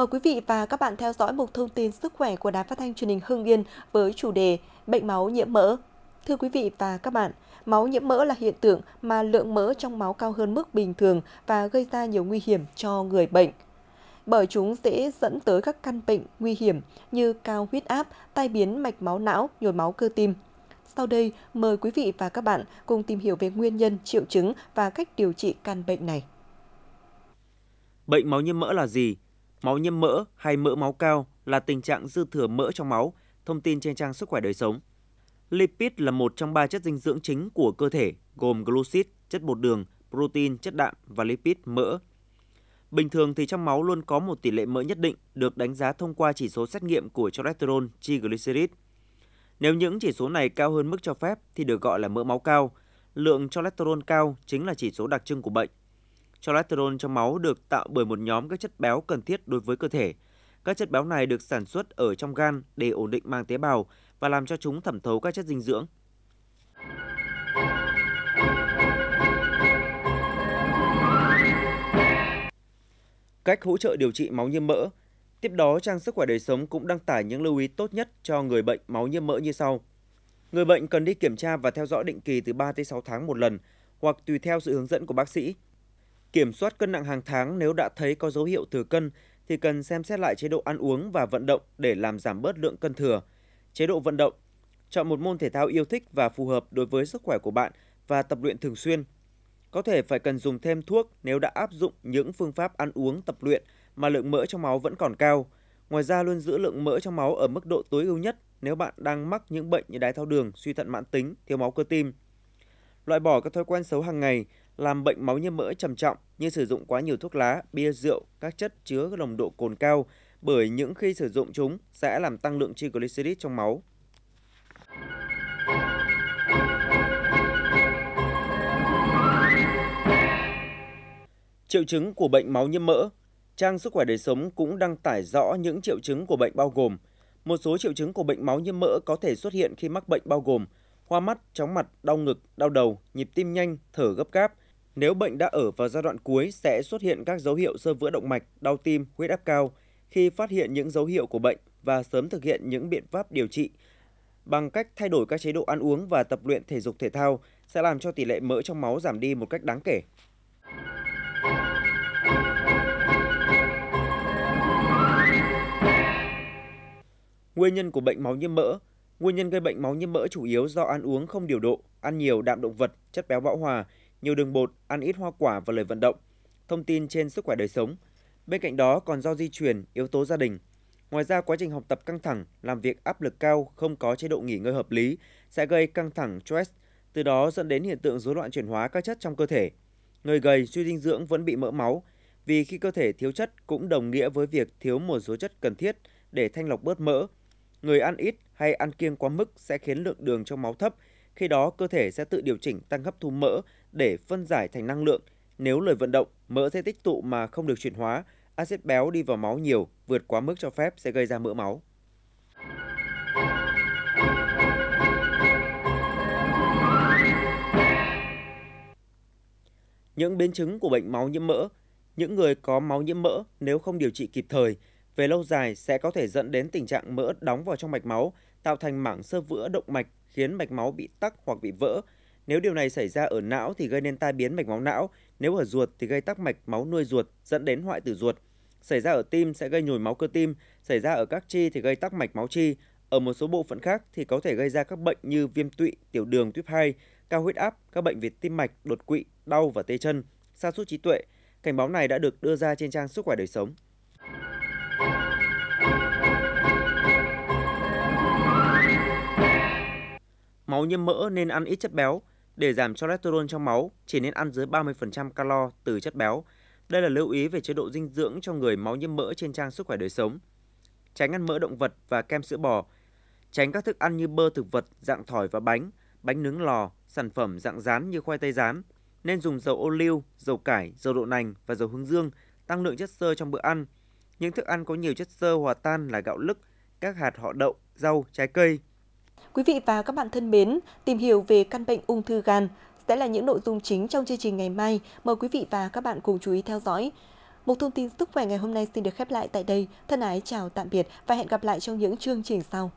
Mời quý vị và các bạn theo dõi một thông tin sức khỏe của Đài Phát thanh truyền hình Hưng Yên với chủ đề Bệnh máu nhiễm mỡ. Thưa quý vị và các bạn, máu nhiễm mỡ là hiện tượng mà lượng mỡ trong máu cao hơn mức bình thường và gây ra nhiều nguy hiểm cho người bệnh. Bởi chúng dễ dẫn tới các căn bệnh nguy hiểm như cao huyết áp, tai biến mạch máu não, nhồi máu cơ tim. Sau đây, mời quý vị và các bạn cùng tìm hiểu về nguyên nhân, triệu chứng và cách điều trị căn bệnh này. Bệnh máu nhiễm mỡ là gì? Máu nhiễm mỡ hay mỡ máu cao là tình trạng dư thừa mỡ trong máu, thông tin trên trang Sức khỏe đời sống. Lipid là một trong ba chất dinh dưỡng chính của cơ thể, gồm glucid, chất bột đường, protein, chất đạm và lipid mỡ. Bình thường thì trong máu luôn có một tỷ lệ mỡ nhất định được đánh giá thông qua chỉ số xét nghiệm của cholesterol triglycerid. Nếu những chỉ số này cao hơn mức cho phép thì được gọi là mỡ máu cao. Lượng cholesterol cao chính là chỉ số đặc trưng của bệnh Cholesterol trong máu được tạo bởi một nhóm các chất béo cần thiết đối với cơ thể. Các chất béo này được sản xuất ở trong gan để ổn định mang tế bào và làm cho chúng thẩm thấu các chất dinh dưỡng. Cách hỗ trợ điều trị máu nhiễm mỡ Tiếp đó, trang Sức khỏe đời sống cũng đăng tải những lưu ý tốt nhất cho người bệnh máu nhiễm mỡ như sau. Người bệnh cần đi kiểm tra và theo dõi định kỳ từ 3 tới 6 tháng một lần hoặc tùy theo sự hướng dẫn của bác sĩ. Kiểm soát cân nặng hàng tháng nếu đã thấy có dấu hiệu thừa cân thì cần xem xét lại chế độ ăn uống và vận động để làm giảm bớt lượng cân thừa. Chế độ vận động Chọn một môn thể thao yêu thích và phù hợp đối với sức khỏe của bạn và tập luyện thường xuyên. Có thể phải cần dùng thêm thuốc nếu đã áp dụng những phương pháp ăn uống tập luyện mà lượng mỡ trong máu vẫn còn cao. Ngoài ra luôn giữ lượng mỡ trong máu ở mức độ tối ưu nhất nếu bạn đang mắc những bệnh như đái tháo đường, suy thận mãn tính, thiếu máu cơ tim. Loại bỏ các thói quen xấu hàng ngày, làm bệnh máu nhiễm mỡ trầm trọng như sử dụng quá nhiều thuốc lá, bia rượu, các chất chứa nồng độ cồn cao bởi những khi sử dụng chúng sẽ làm tăng lượng triglycerid trong máu. Triệu chứng của bệnh máu nhiễm mỡ Trang Sức khỏe đời sống cũng đăng tải rõ những triệu chứng của bệnh bao gồm một số triệu chứng của bệnh máu nhiễm mỡ có thể xuất hiện khi mắc bệnh bao gồm hoa mắt, chóng mặt, đau ngực, đau đầu, nhịp tim nhanh, thở gấp gáp, nếu bệnh đã ở vào giai đoạn cuối sẽ xuất hiện các dấu hiệu sơ vữa động mạch, đau tim, huyết áp cao. Khi phát hiện những dấu hiệu của bệnh và sớm thực hiện những biện pháp điều trị bằng cách thay đổi các chế độ ăn uống và tập luyện thể dục thể thao sẽ làm cho tỷ lệ mỡ trong máu giảm đi một cách đáng kể. Nguyên nhân của bệnh máu nhiễm mỡ Nguyên nhân gây bệnh máu nhiễm mỡ chủ yếu do ăn uống không điều độ, ăn nhiều đạm động vật, chất béo bão hòa, nhiều đường bột, ăn ít hoa quả và lời vận động. Thông tin trên sức khỏe đời sống. Bên cạnh đó còn do di truyền, yếu tố gia đình. Ngoài ra quá trình học tập căng thẳng, làm việc áp lực cao, không có chế độ nghỉ ngơi hợp lý sẽ gây căng thẳng stress, từ đó dẫn đến hiện tượng rối loạn chuyển hóa các chất trong cơ thể. Người gầy suy dinh dưỡng vẫn bị mỡ máu, vì khi cơ thể thiếu chất cũng đồng nghĩa với việc thiếu một số chất cần thiết để thanh lọc bớt mỡ. Người ăn ít hay ăn kiêng quá mức sẽ khiến lượng đường trong máu thấp khi đó cơ thể sẽ tự điều chỉnh tăng hấp thu mỡ để phân giải thành năng lượng. Nếu lời vận động, mỡ sẽ tích tụ mà không được chuyển hóa, axit béo đi vào máu nhiều, vượt quá mức cho phép sẽ gây ra mỡ máu. Những biến chứng của bệnh máu nhiễm mỡ, những người có máu nhiễm mỡ nếu không điều trị kịp thời, về lâu dài sẽ có thể dẫn đến tình trạng mỡ đóng vào trong mạch máu, tạo thành mảng sơ vữa động mạch khiến mạch máu bị tắc hoặc bị vỡ. Nếu điều này xảy ra ở não thì gây nên tai biến mạch máu não, nếu ở ruột thì gây tắc mạch máu nuôi ruột dẫn đến hoại tử ruột. Xảy ra ở tim sẽ gây nhồi máu cơ tim, xảy ra ở các chi thì gây tắc mạch máu chi. Ở một số bộ phận khác thì có thể gây ra các bệnh như viêm tụy, tiểu đường tuyếp 2, cao huyết áp, các bệnh về tim mạch, đột quỵ, đau và tê chân, sa sút trí tuệ. Cảnh báo này đã được đưa ra trên trang Sức khỏe đời sống. máu nhiễm mỡ nên ăn ít chất béo. Để giảm cholesterol trong máu, chỉ nên ăn dưới 30% calo từ chất béo. Đây là lưu ý về chế độ dinh dưỡng cho người máu nhiễm mỡ trên trang Sức khỏe đời sống. Tránh ăn mỡ động vật và kem sữa bò. Tránh các thức ăn như bơ thực vật, dạng thỏi và bánh, bánh nướng lò, sản phẩm dạng rán như khoai tây rán. Nên dùng dầu ô liu, dầu cải, dầu đậu nành và dầu hướng dương, tăng lượng chất xơ trong bữa ăn. Những thức ăn có nhiều chất xơ hòa tan là gạo lứt, các hạt họ đậu, rau, trái cây, Quý vị và các bạn thân mến, tìm hiểu về căn bệnh ung thư gan sẽ là những nội dung chính trong chương trình ngày mai. Mời quý vị và các bạn cùng chú ý theo dõi. Một thông tin sức khỏe ngày hôm nay xin được khép lại tại đây. Thân ái chào tạm biệt và hẹn gặp lại trong những chương trình sau.